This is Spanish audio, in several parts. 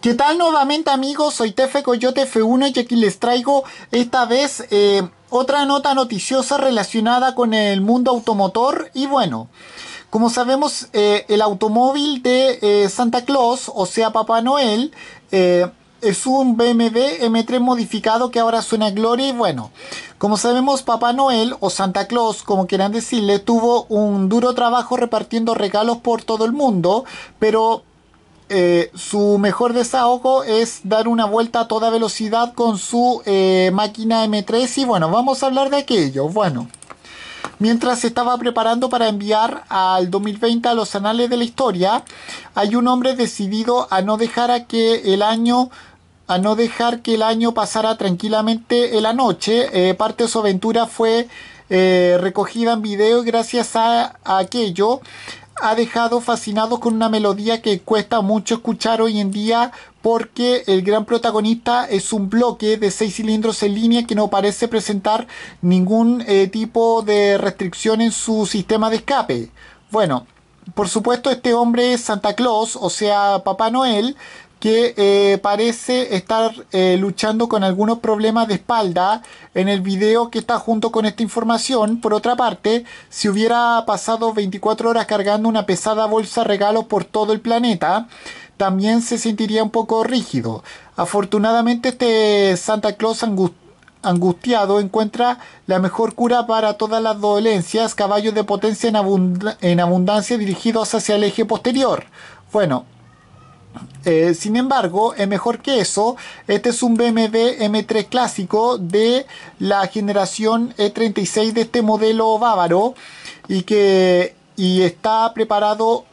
¿Qué tal nuevamente amigos? Soy Tefe Coyote F1 y aquí les traigo esta vez eh, otra nota noticiosa relacionada con el mundo automotor y bueno, como sabemos eh, el automóvil de eh, Santa Claus, o sea Papá Noel, es un BMW M3 modificado que ahora suena a gloria y bueno, como sabemos Papá Noel o Santa Claus, como quieran decirle, tuvo un duro trabajo repartiendo regalos por todo el mundo, pero eh, su mejor desahogo es dar una vuelta a toda velocidad con su eh, máquina M3 y bueno, vamos a hablar de aquello. Bueno, mientras estaba preparando para enviar al 2020 a los anales de la historia, hay un hombre decidido a no dejar que el año a no dejar que el año pasara tranquilamente en la noche. Eh, parte de su aventura fue recogida en video y gracias a, aquello ha dejado fascinado con una melodía que cuesta mucho escuchar hoy en día porque el gran protagonista es un bloque de seis cilindros en línea que no parece presentar ningún eh, tipo de restricción en su sistema de escape. Bueno, por supuesto este hombre es Santa Claus, o sea, Papá Noel, que eh, parece estar eh, luchando con algunos problemas de espalda en el video que está junto con esta información. Por otra parte, si hubiera pasado 24 horas cargando una pesada bolsa regalos por todo el planeta, también se sentiría un poco rígido. Afortunadamente este Santa Claus angustiado encuentra la mejor cura para todas las dolencias, caballos de potencia en abundancia dirigidos hacia el eje posterior. Bueno, eh, sin embargo, es mejor que eso. Este es un BMW M3 clásico de la generación E36 de este modelo bávaro y que está preparado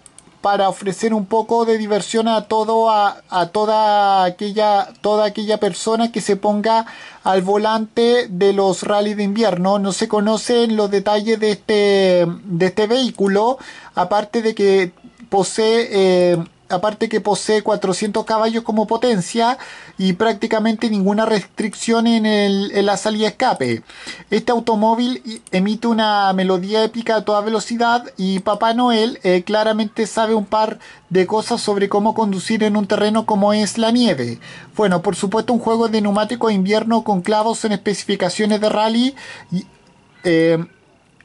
para ofrecer un poco de diversión a todo a, toda aquella toda aquella persona que se ponga al volante de los rallies de invierno no se conocen los detalles de este de este vehículo aparte de que posee eh, aparte que posee 400 caballos como potencia y prácticamente ninguna restricción en, el, la salida escape. Este automóvil emite una melodía épica a toda velocidad y Papá Noel eh, claramente sabe un par de cosas sobre cómo conducir en un terreno como es la nieve. Bueno, por supuesto un juego de neumático de invierno con clavos en especificaciones de rally y, eh,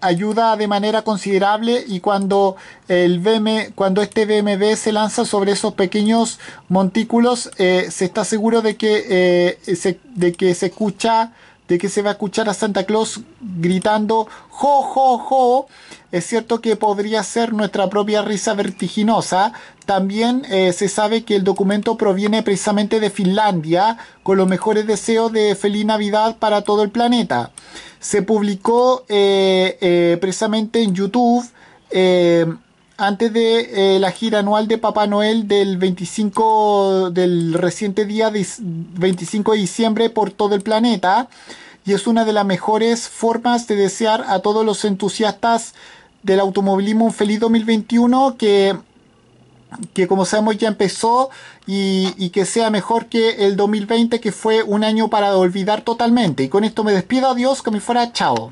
ayuda de manera considerable y cuando el BM, cuando este BMB se lanza sobre esos pequeños montículos eh, se está seguro de que, eh, de que se escucha de que se va a escuchar a Santa Claus gritando jo, jo, jo. Es cierto que podría ser nuestra propia risa vertiginosa. También eh, se sabe que el documento proviene precisamente de Finlandia, con los mejores deseos de feliz Navidad para todo el planeta. Se publicó eh, eh, precisamente en YouTube antes de eh, la gira anual de Papá Noel del 25 del reciente día 25 de diciembre por todo el planeta y es una de las mejores formas de desear a todos los entusiastas del automovilismo un feliz 2021 que que como sabemos ya empezó y, y, que sea mejor que el 2020 que fue un año para olvidar totalmente. Y con esto me despido, adiós, que me fuera, chao.